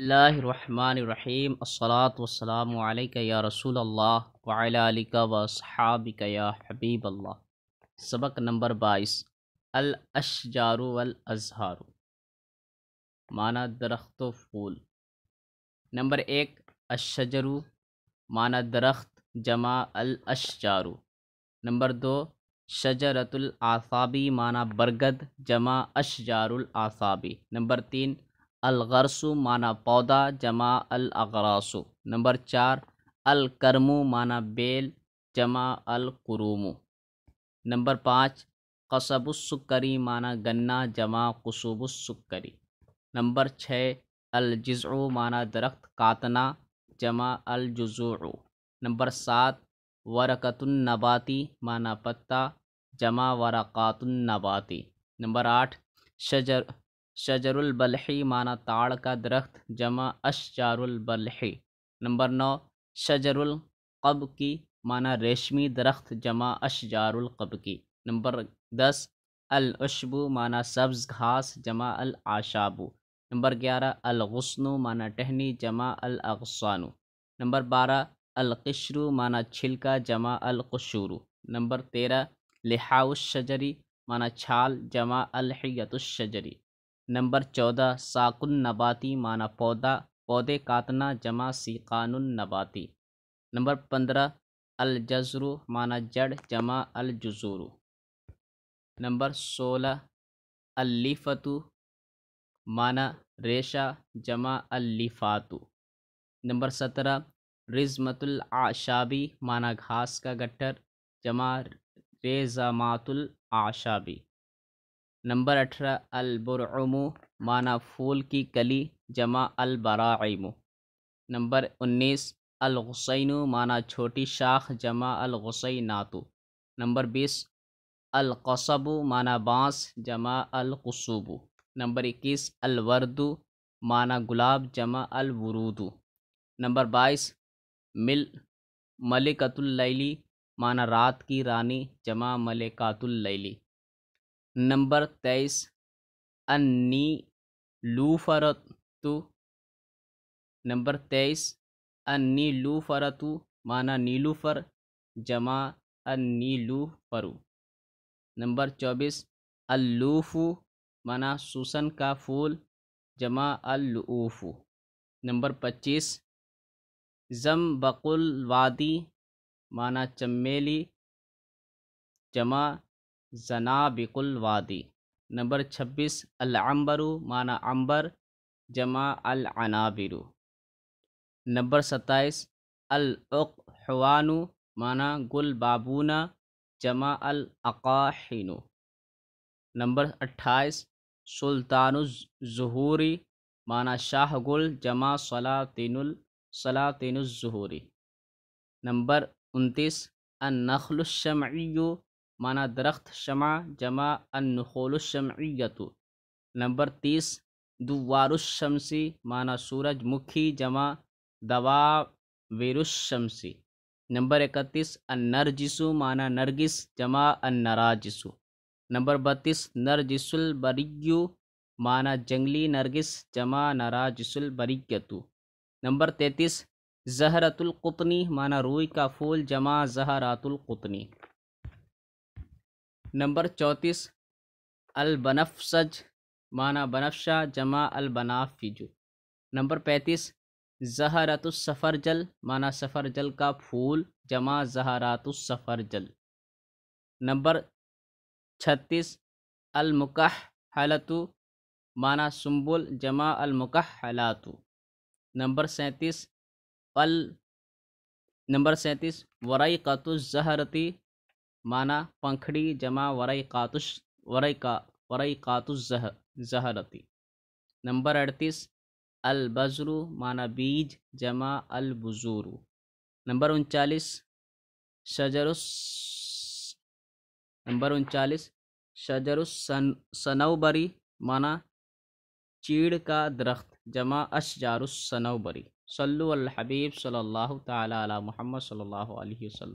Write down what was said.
اللہ الرحمن الرحیم الصلاۃ والسلام علیکہ یا رسول اللہ علیکہ و یا حبیب اللہ سبق نمبر بائیس الاشجار والازہار معنی درخت و پھول نمبر ایک الشجرو معنی درخت جمع الاشجار نمبر دو شجرت الاصابی معنی برگد جمع اشجار جاراعصابی نمبر تین الغرسو معنی پودا جمع الاغراسو نمبر چار الکرمو معنی بیل جمع القروم نمبر پانچ قصب السکری معنی گنا جمع قصوب السکری نمبر چھ الجزعو معنی درخت کاتنا جمع الجزوع نمبر سات ورکت النباتی معنی پتہ جمع ورقات النباتی نمبر آٹھ شجر شجر البلحی مانا تاڑ کا درخت جمع اشجار البلحی نمبر نو شجر القب کی مانا ریشمی درخت جمع اشجار القب کی نمبر دس العشبو مانا سبز گھاس جمع العشابو نمبر گیارہ الغسنو مانا ٹہنی جمع الاغسانو نمبر بارہ القشرو مانا چھلکا جمع القشورو نمبر تیرہ لحاش الشجری مانا چھال جمع الحیت الشجری نمبر چودہ ساکن النباتی معنی پودا پودے کاتنا جمع سیقان النباتی نمبر پندرہ الجزرو معنی جڑ جمع الجزورو نمبر سولہ اللیفتو معنی ریشہ جمع الفاتو نمبر سترہ رزمت العشابی معنی گھاس کا گٹھر جمع ریزامات العشابی نمبر اٹھرہ البرعمو مانا پھول کی کلی جمع البرعیم نمبر انیس الغسین مانا چھوٹی شاخ جمع الغسیناتو نمبر بیس القصب مانا بانس جمع القصوبو نمبر اکیس الوردو مانا گلاب جمع الورودو نمبر بائیس مل ملکۃ اللیلی مانا رات کی رانی جمع ملکات اللیلی نمبر تیئیس انی لوفرتو نمبر تیئیس انی لوفرتو معنی مانا نیلو فر جمع الیلو فرو نمبر چوبیس اللوفو مانا سوسن کا پھول جمع العفو نمبر پچیس زم بقل وادی مانا چمیلی جمع زنابق الوادی نمبر چھبیس العمبرو مانا عمبر جمع العنابرو نمبر ستائیس العقحوانو مانا گل بابونا جمع القاہنو نمبر اٹھائیس سلطان الظہوری مانا شاہ گل جمع صلاطین الصلاطین الظہوری نمبر انتیس النخل الشمعیو مانا درخت شمع جمع النخول الشمعیت نمبر تیس دوار الشمسی مانا سورج مکھی جمع دوا الشمسی نمبر اکتیس النرجسو مانا نرگس جمع النراجسو نمبر بتیس نرجس البریو مانا جنگلی نرگس جمع نراجس البریتو نمبر تینتیس زہرت القطنی مانا روئی کا پھول جمع زہرات القطنی نمبر چونتیس البنفسج مانا بنفشا جمع البنافجو نمبر پینتیس زہرات السفر جل مانا سفر جل کا پھول جمع زہرات السفر جل نمبر چھتیس المکح حلتو مانا سنبل جمع المکح حلاتو نمبر سینتیس نمبر سینتیس ورائی قطو الظہرتی معنی پنکھڑی جمع ورئی قاتش ورئی کا ورئی قاتش زہرتی نمبر اڑتیس البزرو معنی بیج جمع البزورو نمبر انچالیس شجر نمبر انچالیس شجر سنوبری معنی چیڑ کا درخت جمع اشجار السنوبری صلو الحبیب صلی اللہ تعالی علی محمد صلی اللہ علیہ وسلم